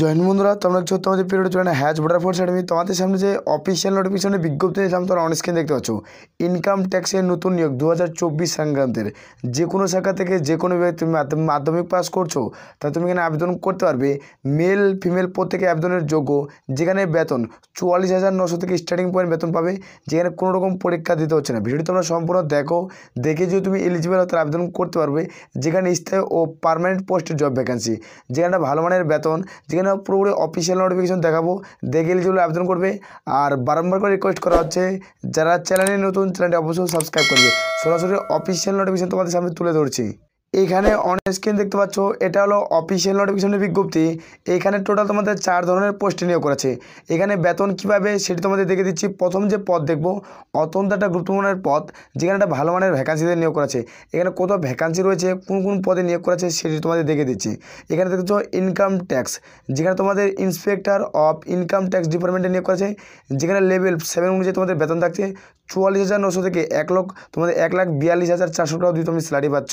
join বন্ধুরা তোমরা দেখছো তোমাদের পিরিয়ড চলে না হ্যাজ ভোটার ফোর্স অ্যাডমি তোমাদের সামনে যে অফিসিয়াল নোটিফিকেশনের বিজ্ঞপ্তি দিয়েছিলাম তোমরা অন স্ক্রিন দেখতে পাচ্ছ ইনকাম ট্যাক্সের নতুন নিয়োগ দু হাজার সংক্রান্তের যে কোনো শাখা থেকে যে কোনো বিভাগে তুমি মাধ্যমিক পাস করছো তা তুমি এখানে আবেদন করতে পারবে মেল ফিমেল প্রত্যেকে আবেদনের যোগ্য যেখানে বেতন চুয়াল্লিশ হাজার নশো থেকে স্টার্টিং পয়েন্ট বেতন পাবে যেখানে কোনো রকম পরীক্ষা দিতে হচ্ছে না ভিডিওটি তোমরা সম্পূর্ণ দেখো দেখে যদি তুমি এলিজিবেল হতে আবেদন করতে পারবে যেখানে স্থায়ী ও পারমানেন্ট পোস্টের জব ভ্যাকেন্সি যেখানে ভালো মানের বেতন সেখানে পুরোপুরি অফিসিয়াল নোটিফিকেশন দেখাবো দেখে এলিজিবল আবেদন করবে আর বারম্বার করে রিকোয়েস্ট করা হচ্ছে যারা চ্যানেলে নতুন চ্যানেলটি অবশ্যই সাবস্ক্রাইব করবে সরাসরি অফিসিয়াল নোটিফিকেশন তোমাদের সামনে তুলে ধরছি এখানে অন স্ক্রিন দেখতে পাচ্ছ এটা হলো অফিসিয়াল নোটিফিকেশনের বিজ্ঞপ্তি এখানে টোটাল তোমাদের চার ধরনের পোস্টে নিয়োগ করেছে এখানে বেতন কিভাবে সেটি তোমাদের দেখে দিচ্ছি প্রথম যে পদ দেখব অত্যন্ত একটা গুরুত্বপূর্ণের পদ যেখানে একটা ভালো মানের ভ্যাকান্সিতে নিয়োগ করেছে এখানে কত ভ্যাকান্সি রয়েছে কোন কোন পদে নিয়োগ করেছে সেটি তোমাদের দেখে দিচ্ছি এখানে দেখছো ইনকাম ট্যাক্স যেখানে তোমাদের ইন্সপেক্টর অফ ইনকাম ট্যাক্স ডিপার্টমেন্টে নিয়োগ করেছে যেখানে লেভেল সেভেন অনুযায়ী তোমাদের বেতন থাকছে চুয়াল্লিশ হাজার নশো থেকে এক লক্ষ তোমাদের এক লাখ বিয়াল্লিশ হাজার চারশো টাকা দিয়ে তুমি স্যালারি পাচ্ছ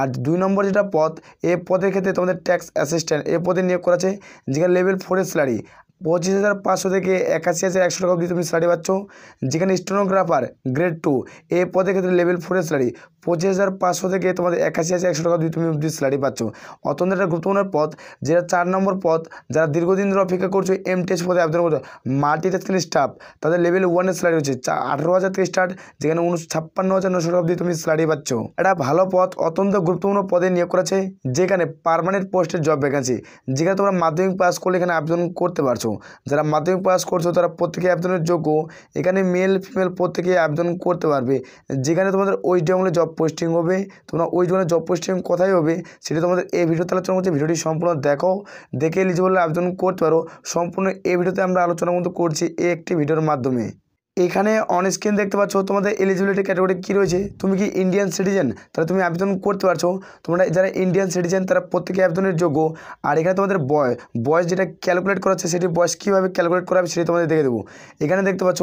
আর দুই নম্বর যেটা পদ এ পদের ক্ষেত্রে তোমাদের ট্যাক্স অ্যাসিস্ট্যান্ট এ পদে নিয়োগ করা আছে যেখানে লেভেল ফোরের স্যালারি পঁচিশ হাজার পাঁচশো থেকে একাশি হাজার একশো টাকা অবধি তুমি স্যালারি পাচ্ছ যেখানে স্টেনোগ্রাফার গ্রেড টু এ পদের ক্ষেত্রে লেভেল ফোরের স্যালারি পঁচিশ হাজার পাঁচশো থেকে তোমাদের একাশি হাজার একশো টাকা অবধি তুমি অবধি স্যালারি পাচ্ছ অত্যন্ত একটা গুরুত্বপূর্ণ পথ যেটা চার নম্বর পথ যারা দীর্ঘদিন ধরে অপেক্ষা করছো এম টেস্ট পদে আবেদন করছো মাল্টিটাস্কিং স্টাফ তাদের লেভেল ওয়ানের স্যালারি হচ্ছে আঠেরো হাজার থেকে স্টার্ট যেখানে উনিশ ছাপ্পান্ন হাজার নশো টাকা অবধি তুমি স্যালারি পাচ্ছ এটা ভালো পথ অত্যন্ত গুরুত্বপূর্ণ পদে নিয়োগ করেছে যেখানে পারমানেন্ট পোস্টের জব ভ্যাকান্সি যেখানে তোমরা মাধ্যমিক পাস করলে এখানে আবেদন করতে পারছো করছো যারা মাধ্যমিক পাস করছো তারা প্রত্যেকে আবেদনের যোগ্য এখানে মেল ফিমেল প্রত্যেকে আবেদন করতে পারবে যেখানে তোমাদের ওই ডেমলে জব পোস্টিং হবে তোমরা ওই ডেমলে জব পোস্টিং কোথায় হবে সেটা তোমাদের এই ভিডিও আলোচনা করছে ভিডিওটি সম্পূর্ণ দেখো দেখে এলিজিবল আবেদন করতে পারো সম্পূর্ণ এই ভিডিওতে আমরা আলোচনার মধ্যে করছি এই একটি ভিডিওর মাধ্যমে এখানে অন স্ক্রিন দেখতে পাচ্ছ তোমাদের এলিজিবিলিটি ক্যাটাগরি কী রয়েছে তুমি কি ইন্ডিয়ান সিটিজেন তাহলে তুমি আবেদন করতে পারছো তোমরা যারা ইন্ডিয়ান সিটিজেন তারা প্রত্যেকে আবেদনের যোগ্য আর এখানে তোমাদের বয় বয়স যেটা ক্যালকুলেট করা হচ্ছে সেটি বয়স কীভাবে ক্যালকুলেট করা হবে সেটি তোমাদের দেখে দেবো এখানে দেখতে পাচ্ছ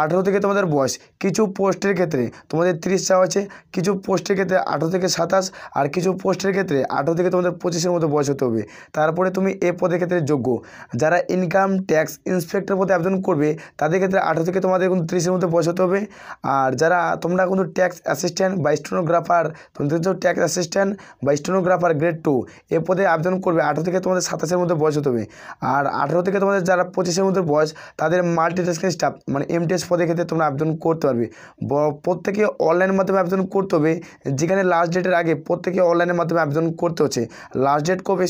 আঠেরো থেকে তোমাদের বয়স কিছু পোস্টের ক্ষেত্রে তোমাদের তিরিশ চাওয়া আছে কিছু পোস্টের ক্ষেত্রে আঠেরো থেকে সাতাশ আর কিছু পোস্টের ক্ষেত্রে আঠেরো থেকে তোমাদের পঁচিশের মতো বয়স হতে হবে তারপরে তুমি এ পদের ক্ষেত্রে যোগ্য যারা ইনকাম ট্যাক্স ইন্সপেক্টর পদে আবেদন করবে তাদের ক্ষেত্রে আঠেরো থেকে তোমাদের উনত্রিশের মধ্যে পৌঁছতে হবে আর যারা তোমরা কিন্তু ট্যাক্স অ্যাসিস্ট্যান্ট বা স্টোনোগ্রাফার তোমাদের তো ট্যাক্স অ্যাসিস্ট্যান্ট বা স্টোনোগ্রাফার গ্রেড টু এ পদে আবেদন করবে আঠেরো থেকে তোমাদের সাতাশের মধ্যে পৌঁছতে হবে আর আঠেরো থেকে তোমাদের যারা পঁচিশের মধ্যে বয়স তাদের মাল্টিটাস্কিং স্টাফ মানে এমটিএস পদে ক্ষেত্রে তোমরা আবেদন করতে পারবে প্রত্যেকে অনলাইন মাধ্যমে আবেদন করতে হবে যেখানে লাস্ট ডেটের আগে প্রত্যেকে অনলাইনের মাধ্যমে আবেদন করতে হচ্ছে লাস্ট ডেট কবে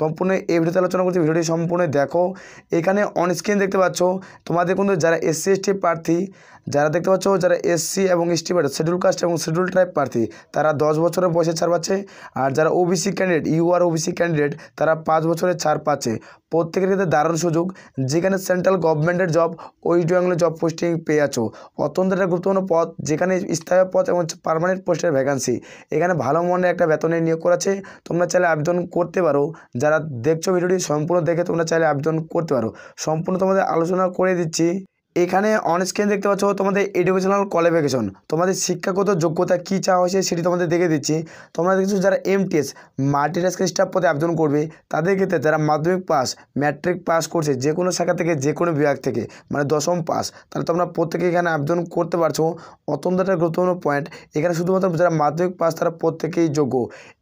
সম্পূর্ণ এই ভিডিওতে আলোচনা করছি ভিডিওটি সম্পূর্ণ দেখো এখানে অনস্ক্রিন দেখতে পাচ্ছ তোমাদের কিন্তু যারা এসসি এসটি প্রার্থী যারা দেখতে পাচ্ছ যারা এসসি এবং এসটি পার্টি শিডিউল কাস্ট এবং শিডিউল ট্রাইব প্রার্থী তারা দশ বছরের বয়সে ছাড় পাচ্ছে আর যারা OBC candidate UR OBC candidate তারা পাঁচ বছরের ছাড় পাচ্ছে প্রত্যেকের ক্ষেত্রে দারুণ সুযোগ যেখানে সেন্ট্রাল গভর্নমেন্টের জব ওয়েস্ট বেঙ্গলে জব পোস্টিং পেয়ে আছো অত্যন্ত একটা গুরুত্বপূর্ণ পদ যেখানে স্থায়ী পদ এবং পারমানেন্ট পোস্টের ভ্যাকান্সি এখানে ভালো মনে একটা বেতনে নিয়োগ করাছে তোমরা চাইলে আবেদন করতে পারো যারা দেখছো ভিডিওটি সম্পূর্ণ দেখে তোমরা চাইলে আবেদন করতে পারো সম্পূর্ণ তোমাদের আলোচনা করে দিচ্ছি এখানে অনস্ক্রিন দেখতে পাচ্ছ তোমাদের এডুকেশনাল কোয়ালিফিকেশন তোমাদের শিক্ষাগত যোগ্যতা কী চাওয়া হয়েছে সেটি তোমাদের দেখে দিচ্ছি তোমরা দেখছো যারা এমটিএস মাল্টিটাস্ক স্টাফ পদে আবেদন করবে তাদের ক্ষেত্রে যারা মাধ্যমিক পাস ম্যাট্রিক পাস করছে যে কোনো শাখা থেকে যে কোনো বিভাগ থেকে মানে দশম পাস তাহলে তোমরা প্রত্যেকে এখানে আবেদন করতে পারছো অত্যন্ত একটা গুরুত্বপূর্ণ পয়েন্ট এখানে শুধুমাত্র যারা মাধ্যমিক পাস তারা প্রত্যেকেই যোগ্য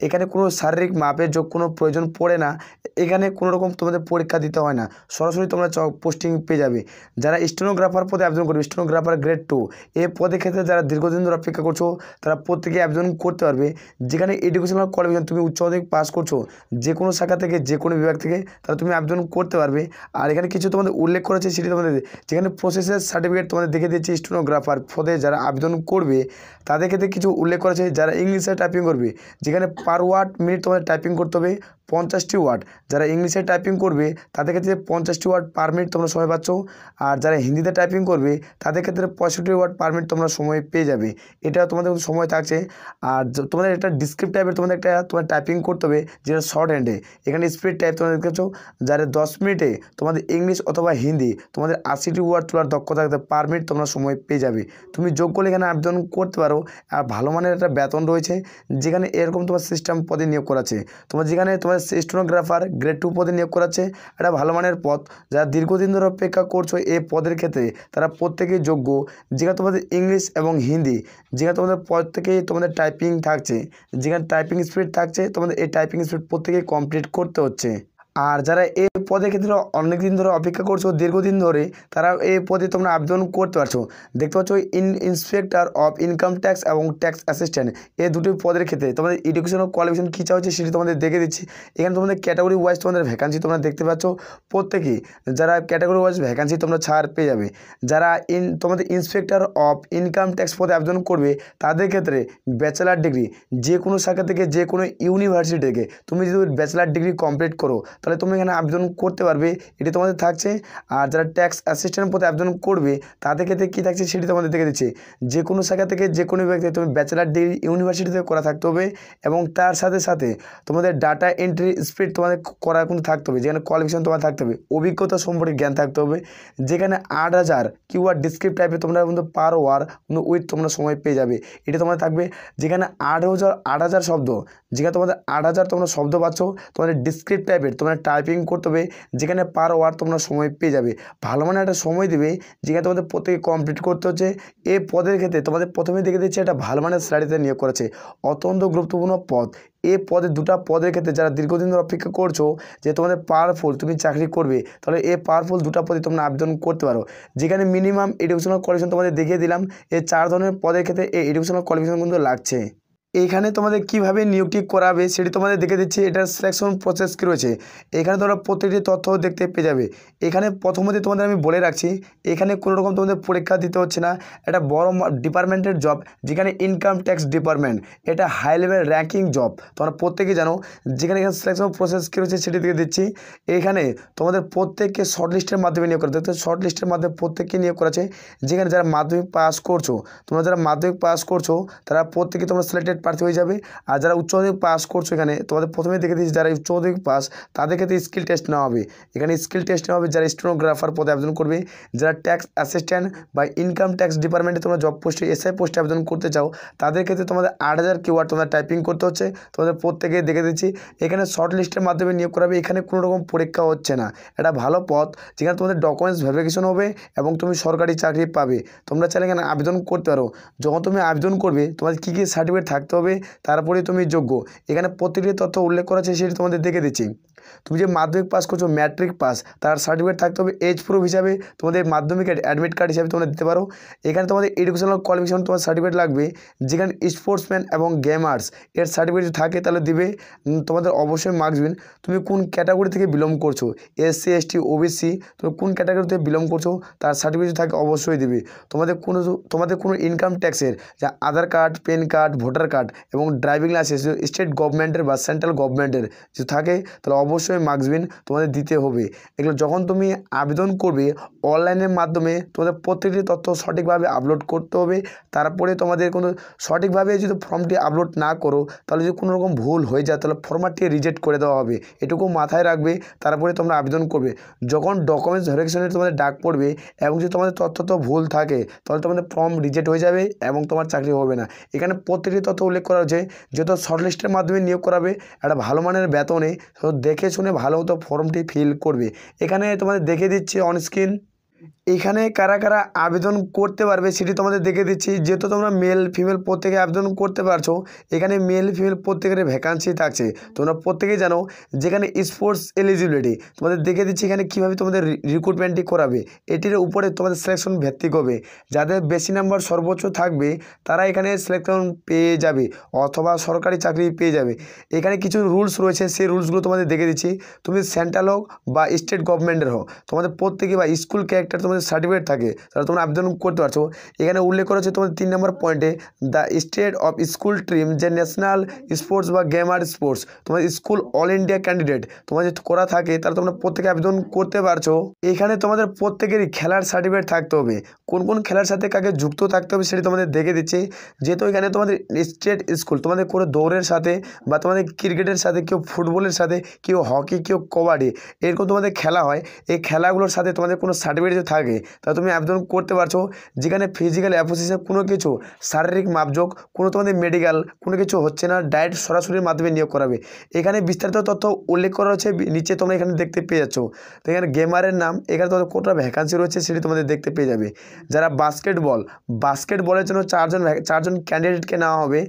এখানে কোনো শারীরিক মাপের যোগ কোনো প্রয়োজন পড়ে না এখানে কোনো রকম তোমাদের পরীক্ষা দিতে হয় না সরাসরি তোমরা পোস্টিং পেয়ে যাবে যারা স্টেনোগ্রাফ স্টেনোগ্রাফার পদে আবেদন করবে স্টেনোগ্রাফার গ্রেড টু এ পদের ক্ষেত্রে যারা দীর্ঘদিন ধরে অপেক্ষা করছো তারা প্রত্যেকে আবেদন করতে পারবে যেখানে এডুকেশনাল কোয়ালিফিকেশন তুমি উচ্চ মাধ্যমিক পাস করছো যে কোনো শাখা থেকে যে কোনো বিভাগ থেকে তারা তুমি আবেদন করতে পারবে আর এখানে কিছু তোমাদের উল্লেখ করেছে সেটি তোমাদের যেখানে প্রসেসের সার্টিফিকেট তোমাদের দেখে দিয়েছে স্টেনোগ্রাফার পদে যারা আবেদন করবে তাদের ক্ষেত্রে কিছু উল্লেখ করেছে যারা ইংলিশে টাইপিং করবে যেখানে পার ওয়ার্ড মিনিট তোমাদের টাইপিং করতে হবে পঞ্চাশটি ওয়ার্ড যারা ইংলিশে টাইপিং করবে তাদের ক্ষেত্রে পঞ্চাশটি ওয়ার্ড পার মিনিট তোমরা সময় পাচ্ছ আর যারা হিন্দিতে টাইপিং করবে তাদের ক্ষেত্রে পঁয়ষট্টি ওয়ার্ড পার মিনিট তোমরা সময় পেয়ে যাবে এটা তোমাদের সময় থাকছে আর তোমাদের একটা ডিসক্রিপ্ট টাইপের তোমাদের একটা তোমার টাইপিং করতে হবে যেটা শর্ট হ্যান্ডে এখানে স্পিড টাইপ তোমরা দেখতে পাচ্ছ যারা দশ মিনিটে তোমাদের ইংলিশ অথবা হিন্দি তোমাদের আশিটি ওয়ার্ড তোলার দক্ষতা থাকতে পার মিনিট তোমরা সময় পেয়ে যাবে তুমি যোগ করলে এখানে আবেদন করতে পারো আর ভালো মানের একটা বেতন রয়েছে যেখানে এরকম তোমার সিস্টেম পদে নিয়োগ করাছে তোমার যেখানে তোমার স্টোনোগ্রাফার গ্রেড টু পদে নিয়োগ করাচ্ছে এটা ভালো মানের পথ যারা দীর্ঘদিন ধরে অপেক্ষা করছো এই পদের ক্ষেত্রে তারা প্রত্যেকেই যোগ্য যেখানে তোমাদের ইংলিশ এবং হিন্দি যেখানে তোমাদের প্রত্যেকেই তোমাদের টাইপিং থাকছে যেখানে টাইপিং স্পিড থাকছে তোমাদের এই টাইপিং স্পিড প্রত্যেকেই কমপ্লিট করতে হচ্ছে আর যারা এই পদে ক্ষেত্রে অনেকদিন ধরে অপেক্ষা করছো দীর্ঘদিন ধরে তারা এ পদে তোমরা আবেদন করতে পারছো দেখতে পাচ্ছ in inspector of income tax এবং ট্যাক্স অ্যাসিস্ট্যান্ট এই দুটি পদের ক্ষেত্রে তোমাদের এডুকেশন ও কোয়ালিফিকেশন কী চাওয়া হচ্ছে সেটি তোমাদের দেখে দিচ্ছি এখানে তোমাদের ক্যাটাগরি ওয়াইজ তোমাদের ভ্যাকান্সি তোমরা দেখতে পাচ্ছ প্রত্যেকেই যারা ক্যাটাগরি ওয়াইজ ভ্যাকান্সি তোমরা ছাড় পেয়ে যাবে যারা ইন তোমাদের ইন্সপেক্টর অফ ইনকাম ট্যাক্স পদে আবেদন করবে তাদের ক্ষেত্রে ব্যাচেলার ডিগ্রি যে কোনো শাখা থেকে যে কোনো ইউনিভার্সিটি থেকে তুমি যদি ব্যাচেলার ডিগ্রি কমপ্লিট করো তাহলে তুমি এখানে আবেদন করতে পারবে এটি তোমাদের থাকছে আর যারা ট্যাক্স অ্যাসিস্ট্যান্ট পথে আবেদন করবে তাদের ক্ষেত্রে কী থাকছে সেটি তোমাদের দেখে দিচ্ছে যে কোনো শাখা থেকে যে কোনো ব্যক্তি তুমি ব্যাচেলার ডিগ্রি ইউনিভার্সিটি থেকে করা থাকতে হবে এবং তার সাথে সাথে তোমাদের ডাটা এন্ট্রি স্পিড তোমাদের করা কিন্তু থাকতে হবে যেখানে কোয়ালিফিকেশন তোমার থাকতে হবে অভিজ্ঞতা সম্পর্কে জ্ঞান থাকতে হবে যেখানে আট হাজার কিউআর ডিসক্রিপ্ট টাইপের তোমরা কিন্তু পার ওয়ার কিন্তু উইথ তোমরা সময় পেয়ে যাবে এটা তোমাদের থাকবে যেখানে আট হাজার আট হাজার শব্দ যেখানে তোমাদের আট হাজার তোমরা শব্দ পাচ্ছ তোমাদের ডিসক্রিপ্ট টাইপের তোমরা মানে টাইপিং করতে হবে যেখানে পার ওয়ার তোমরা সময় পেয়ে যাবে ভালো মানে একটা সময় দেবে যেখানে তোমাদের প্রত্যেকে কমপ্লিট করতে হচ্ছে এই পদের ক্ষেত্রে তোমাদের প্রথমে দেখে দিচ্ছে একটা ভালো মানের স্যালারিতে নিয়োগ করেছে অত্যন্ত গুরুত্বপূর্ণ পদ এ পদে দুটা পদের ক্ষেত্রে যারা দীর্ঘদিন ধরে অপেক্ষা করছো যে তোমাদের পাওয়ারফুল তুমি চাকরি করবে তাহলে এ পাওয়ারফুল দুটা পদে তোমরা আবেদন করতে পারো যেখানে মিনিমাম এডুকেশনাল কোয়ালিফিকেশন তোমাদের দেখিয়ে দিলাম এই চার ধরনের পদের ক্ষেত্রে এই এডুকেশনাল কোয়ালিফিকেশন কিন্তু লাগছে এখানে তোমাদের কিভাবে নিয়োগটি করাবে সেটি তোমাদের দেখে দিচ্ছি এটার সিলেকশন প্রসেস কী রয়েছে এখানে তোমরা প্রত্যেকটি তথ্য দেখতে পেয়ে যাবে এখানে প্রথমত তোমাদের আমি বলে রাখছি এখানে কোনো রকম তোমাদের পরীক্ষা দিতে হচ্ছে না এটা বড় ডিপার্টমেন্টের জব যেখানে ইনকাম ট্যাক্স ডিপার্টমেন্ট এটা হাই লেভেল র্যাঙ্কিং জব তোমরা প্রত্যেকে জানো যেখানে এখানে সিলেকশন প্রসেস কী রয়েছে সেটি দেখে দিচ্ছি এখানে তোমাদের প্রত্যেককে শর্ট লিস্টের মাধ্যমে নিয়োগ করা তো শর্ট লিস্টের মাধ্যমে প্রত্যেককে নিয়োগ করা যেখানে যারা মাধ্যমিক পাস করছো তোমরা যারা মাধ্যমিক পাস করছো তারা প্রত্যেকে তোমরা সিলেক্টেড প্রার্থী হয়ে যাবে আর যারা উচ্চ মাধ্যমিক পাস করছো এখানে তোমাদের প্রথমে দেখে দিয়েছি যারা উচ্চ মাধ্যমিক পাস তাদের ক্ষেত্রে স্কিল টেস্ট নেওয়া হবে এখানে স্কিল টেস্ট নেওয়া হবে যারা স্টেনোগ্রাফার পদে আবেদন করবে যারা ট্যাক্স অ্যাসিস্ট্যান্ট বা ইনকাম ট্যাক্স ডিপার্টমেন্টে তোমরা জব পোস্টে এসআই পোস্টে আবেদন করতে চাও তাদের ক্ষেত্রে তোমাদের আট হাজার কিউআর তোমাদের টাইপিং করতে হচ্ছে তোমাদের প্রত্যেকে দেখে দিচ্ছি এখানে শর্ট লিস্টের মাধ্যমে নিয়োগ করাবে এখানে কোনো রকম পরীক্ষা হচ্ছে না এটা ভালো পথ যেখানে তোমাদের ডকুমেন্টস ভেরিফিকেশন হবে এবং তুমি সরকারি চাকরি পাবে তোমরা চাইলে এখানে আবেদন করতে পারো যখন তুমি আবেদন করবে তোমাদের কী কী সার্টিফিকেট থাকতে হবে তারপরে তুমি যোগ্য এখানে প্রতিটি তথ্য উল্লেখ করা আছে সেটি তোমাদের দেখে দিচ্ছি তুমি যে মাধ্যমিক পাস করছো ম্যাট্রিক পাস তার সার্টিফিকেট থাকতে হবে এজ প্রুফ হিসাবে তোমাদের মাধ্যমিক অ্যাডমিট কার্ড হিসাবে তোমরা দিতে পারো এখানে তোমাদের এডুকেশনাল কোয়ালিফিকেশন তোমার সার্টিফিকেট লাগবে যেখানে স্পোর্টসম্যান এবং গেমার্স এর সার্টিফিকেট থাকে তাহলে দিবে তোমাদের অবশ্যই মার্কস বিন তুমি কোন ক্যাটাগরি থেকে বিলম্ব করছো এসসি এসটি ওবিসি তুমি কোন ক্যাটাগরি থেকে বিলম্ব করছো তার সার্টিফিকেট থাকে অবশ্যই দিবে তোমাদের কোনো তোমাদের কোনো ইনকাম ট্যাক্সের যা Aadhaar card PAN card voter card এবং ড্রাইভিং লাইসেন্স স্টেট গভর্নমেন্টের বা সেন্ট্রাল গভর্নমেন্টের যদি থাকে তাহলে অবশ্যই অবশ্যই মার্কসবিন তোমাদের দিতে হবে এগুলো যখন তুমি আবেদন করবে অনলাইনের মাধ্যমে তোমাদের প্রত্যেকটি তথ্য সঠিকভাবে আপলোড করতে হবে তারপরে তোমাদের কোনো সঠিকভাবে যদি ফর্মটি আপলোড না করো তাহলে যদি কোনো রকম ভুল হয়ে যায় তাহলে ফর্মাটটি রিজেক্ট করে দেওয়া হবে এটুকু মাথায় রাখবে তারপরে তোমরা আবেদন করবে যখন ডকুমেন্টস ভেরিফিকেশনে তোমাদের ডাক পড়বে এবং যদি তোমাদের তথ্য তো ভুল থাকে তাহলে তোমাদের ফর্ম রিজেক্ট হয়ে যাবে এবং তোমার চাকরি হবে না এখানে প্রত্যেকটি তথ্য উল্লেখ করা হয়েছে যেহেতু শর্টলিস্টের মাধ্যমে নিয়োগ করাবে একটা ভালো মানের বেতনে দেখে দেখে শুনে ভালো হতো ফর্মটি ফিল করবে এখানে তোমাদের দেখে দিচ্ছি অনস্ক্রিন এখানে কারা কারা আবেদন করতে পারবে সেটি তোমাদের দেখে দিচ্ছি যেহেতু তোমরা মেল ফিমেল প্রত্যেকে আবেদন করতে পারছো এখানে মেল ফিমেল প্রত্যেকের ভ্যাকান্সি থাকছে তোমরা প্রত্যেকেই জানো যেখানে স্পোর্টস এলিজিবিলিটি তোমাদের দেখে দিচ্ছি এখানে কীভাবে তোমাদের রিক্রুটমেন্টটি করাবে এটির উপরে তোমাদের সিলেকশন ভিত্তিক হবে যাদের বেশি নাম্বার সর্বোচ্চ থাকবে তারা এখানে সিলেকশন পেয়ে যাবে অথবা সরকারি চাকরি পেয়ে যাবে এখানে কিছু রুলস রয়েছে সেই রুলসগুলো তোমাদের দেখে দিচ্ছি তুমি সেন্ট্রাল হোক বা স্টেট গভর্নমেন্টের হোক তোমাদের প্রত্যেকে বা স্কুল ক্যারেক্টার তোমাদের সার্টিফিকেট থাকে তাহলে তোমরা আবেদন করতে পারছো এখানে উল্লেখ করা হচ্ছে তোমাদের তিন নম্বর পয়েন্টে the state of school team যে ন্যাশনাল স্পোর্টস বা গেমার স্পোর্টস তোমার স্কুল অল ইন্ডিয়া ক্যান্ডিডেট তোমার যে করা থাকে তাহলে তোমরা প্রত্যেকে আবেদন করতে পারছো এখানে তোমাদের প্রত্যেকেরই খেলার সার্টিফিকেট থাকতে হবে কোন কোন খেলার সাথে কাকে যুক্ত থাকতে হবে সেটি তোমাদের দেখে দিচ্ছে যেহেতু এখানে তোমাদের স্টেট স্কুল তোমাদের কোনো দৌড়ের সাথে বা তোমাদের ক্রিকেটের সাথে কেউ ফুটবলের সাথে কেউ হকি কেউ কবাডি এরকম তোমাদের খেলা হয় এই খেলাগুলোর সাথে তোমাদের কোনো সার্টিফিকেট থাকে লাগে তা তুমি আবেদন করতে পারছো যেখানে ফিজিক্যাল অ্যাপোসিসে কোনো কিছু শারীরিক মাপযোগ কোনো তোমাদের মেডিকেল কোনো কিছু হচ্ছে না ডাইরেক্ট সরাসরি মাধ্যমে নিয়োগ করাবে এখানে বিস্তারিত তথ্য উল্লেখ করা রয়েছে নিচে তোমরা এখানে দেখতে পেয়ে যাচ্ছ তো এখানে গেমারের নাম এখানে তোমাদের কোটা ভ্যাকান্সি রয়েছে সেটি তোমাদের দেখতে পেয়ে যাবে যারা বাস্কেটবল বাস্কেটবলের জন্য চারজন চারজন ক্যান্ডিডেটকে নেওয়া হবে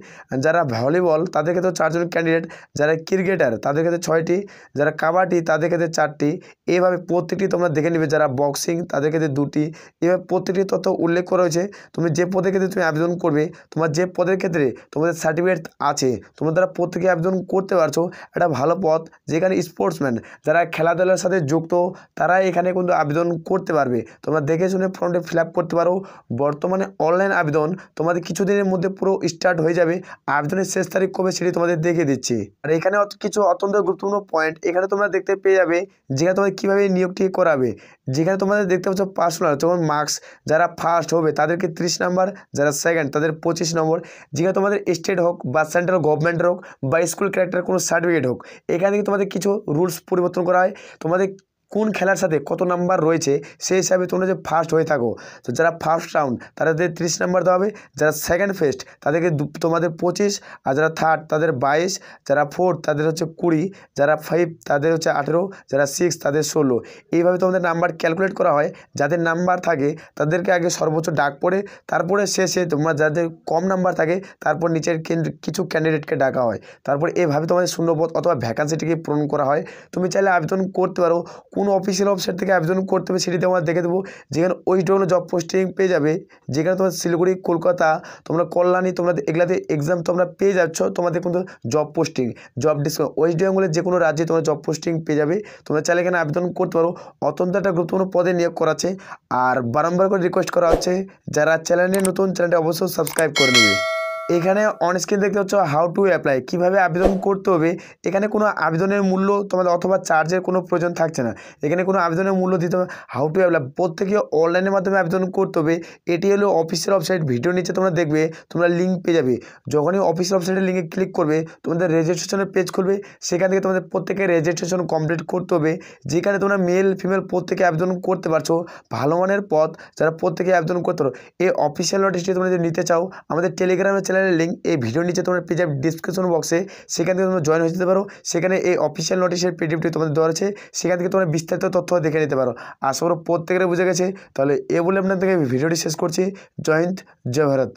যারা ভলিবল তাদের ক্ষেত্রে চারজন ক্যান্ডিডেট যারা ক্রিকেটার তাদের ক্ষেত্রে ছয়টি যারা কাবাডি তাদের ক্ষেত্রে চারটি এভাবে প্রত্যেকটি তোমরা দেখে নেবে যারা বক্সিং তাদের ক্ষেত্রে পদে দুটি এভাবে প্রতিটি তথ্য উল্লেখ করা হয়েছে তুমি যে পদের ক্ষেত্রে তুমি আবেদন করবে তোমার যে পদের ক্ষেত্রে তোমাদের সার্টিফিকেট আছে তোমরা তারা প্রত্যেকে আবেদন করতে পারছো একটা ভালো পথ যেখানে স্পোর্টসম্যান যারা খেলাধুলার সাথে যুক্ত তারা এখানে কিন্তু আবেদন করতে পারবে তোমরা দেখে শুনে ফর্মটি ফিল করতে পারো বর্তমানে অনলাইন আবেদন তোমাদের কিছুদিনের মধ্যে পুরো স্টার্ট হয়ে যাবে আবেদনের শেষ তারিখ কবে সেটি তোমাদের দেখে দিচ্ছি আর এখানে কিছু অত্যন্ত গুরুত্বপূর্ণ পয়েন্ট এখানে তোমরা দেখতে পেয়ে যাবে যেখানে তোমাদের কীভাবে নিয়োগটি করাবে যেখানে তোমাদের দেখতে পাচ্ছ পার্সোনাল যেমন মার্কস যারা ফার্স্ট হবে তাদেরকে ত্রিশ নাম্বার যারা সেকেন্ড তাদের পঁচিশ নম্বর যেখানে তোমাদের স্টেট হোক বা সেন্ট্রাল গভর্নমেন্টের হোক বা স্কুল ক্যারেক্টার কোনো সার্টিফিকেট হোক এখানে তোমাদের কিছু রুলস পরিবর্তন করা হয় তোমাদের কোন খেলার সাথে কত নাম্বার রয়েছে সেই হিসাবে তোমরা যে ফার্স্ট হয়ে থাকো তো যারা ফার্স্ট রাউন্ড তাদের তিরিশ নাম্বার দেওয়া হবে যারা সেকেন্ড ফেস্ট তাদেরকে তোমাদের পঁচিশ আর যারা থার্ড তাদের বাইশ যারা ফোর্থ তাদের হচ্ছে কুড়ি যারা ফাইভ তাদের হচ্ছে আঠেরো যারা সিক্স তাদের ষোলো এইভাবে তোমাদের নাম্বার ক্যালকুলেট করা হয় যাদের নাম্বার থাকে তাদেরকে আগে সর্বোচ্চ ডাক পড়ে তারপরে শেষে তোমরা যাদের কম নাম্বার থাকে তারপর নিচের কিছু ক্যান্ডিডেটকে ডাকা হয় তারপর এভাবে তোমাদের শূন্যপথ অথবা ভ্যাকান্সিটিকে পূরণ করা হয় তুমি চাইলে আবেদন করতে পারো কোন কোন অফিসিয়াল ওয়েবসাইট থেকে আবেদন করতে হবে সেটি তোমরা দেখে দেবো যেখানে ধরনের জব পোস্টিং পেয়ে যাবে যেখানে তোমার শিলিগুড়ি কলকাতা তোমরা কল্যাণী তোমরা এগুলাতে এক্সাম তোমরা পেয়ে যাচ্ছ তোমাদের কিন্তু job posting job discount west বেঙ্গলের যে কোনো রাজ্যে তোমরা জব পোস্টিং পেয়ে যাবে তোমরা চাইলে এখানে আবেদন করতে পারো অত্যন্ত একটা গুরুত্বপূর্ণ পদে নিয়োগ করা আর বারম্বার করে রিকোয়েস্ট করা হচ্ছে যারা চ্যানেলে নতুন চ্যানেলটি অবশ্যই সাবস্ক্রাইব করে নেবে এখানে অন স্ক্রিন দেখতে হচ্ছে হাউ টু অ্যাপ্লাই কীভাবে আবেদন করতে হবে এখানে কোনো আবেদনের মূল্য তোমাদের অথবা চার্জের কোনো প্রয়োজন থাকছে না এখানে কোনো আবেদনের মূল্য দিতে হবে হাউ টু অ্যাপ্লাই প্রত্যেকে অনলাইনের মাধ্যমে আবেদন করতে হবে এটি হলো অফিসিয়াল ওয়েবসাইট ভিডিও নিচে তোমরা দেখবে তোমরা লিঙ্ক পেয়ে যাবে যখনই অফিসের ওয়েবসাইটের লিঙ্কে ক্লিক করবে তোমাদের রেজিস্ট্রেশনের পেজ খুলবে সেখান থেকে তোমাদের প্রত্যেকে রেজিস্ট্রেশন কমপ্লিট করতে হবে যেখানে তোমরা মেল ফিমেল প্রত্যেকে আবেদন করতে পারছো ভালো মানের পথ যারা প্রত্যেকে আবেদন করতে পারো এই অফিসিয়াল নোটিশটি তোমরা যদি নিতে চাও আমাদের টেলিগ্রামের চ্যানেলের লিঙ্ক এই ভিডিওর নিচে তোমার পেয়ে ডিসক্রিপশন বক্সে সেখান থেকে তোমরা জয়েন হয়ে যেতে পারো সেখানে এই অফিসিয়াল নোটিশের পিডিএফটি তোমাদের দেওয়া আছে সেখান থেকে তোমরা বিস্তারিত তথ্য দেখে নিতে পারো আশা করো প্রত্যেকের বুঝে গেছে তাহলে এ বলে থেকে ভিডিওটি শেষ করছি জয়েন্ট জয় ভারত